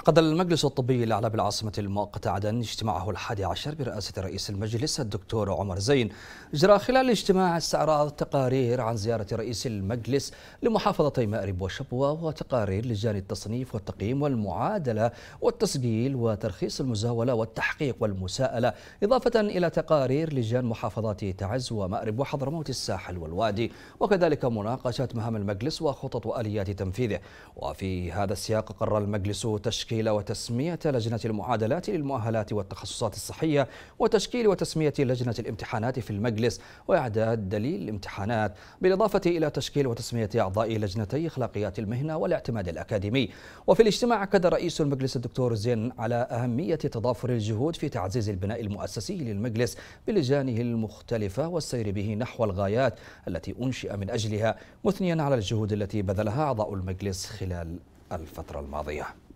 عقد المجلس الطبي الأعلى بالعاصمة المؤقتة عدن اجتماعه الحادي عشر برئاسة رئيس المجلس الدكتور عمر زين جرى خلال الاجتماع استعراض تقارير عن زيارة رئيس المجلس لمحافظتي مأرب وشبوة وتقارير لجان التصنيف والتقييم والمعادلة والتسجيل وترخيص المزاولة والتحقيق والمساءلة إضافة إلى تقارير لجان محافظات تعز ومأرب وحضرموت الساحل والوادي وكذلك مناقشة مهام المجلس وخطط وآليات تنفيذه وفي هذا السياق قرر المجلس تشكيل تشكيل وتسمية لجنة المعادلات للمؤهلات والتخصصات الصحية وتشكيل وتسمية لجنة الامتحانات في المجلس وإعداد دليل الامتحانات بالإضافة إلى تشكيل وتسمية أعضاء لجنتي أخلاقيات المهنة والاعتماد الأكاديمي وفي الاجتماع أكد رئيس المجلس الدكتور زين على أهمية تضافر الجهود في تعزيز البناء المؤسسي للمجلس بلجانه المختلفة والسير به نحو الغايات التي أنشئ من أجلها مثنيا على الجهود التي بذلها أعضاء المجلس خلال الفترة الماضية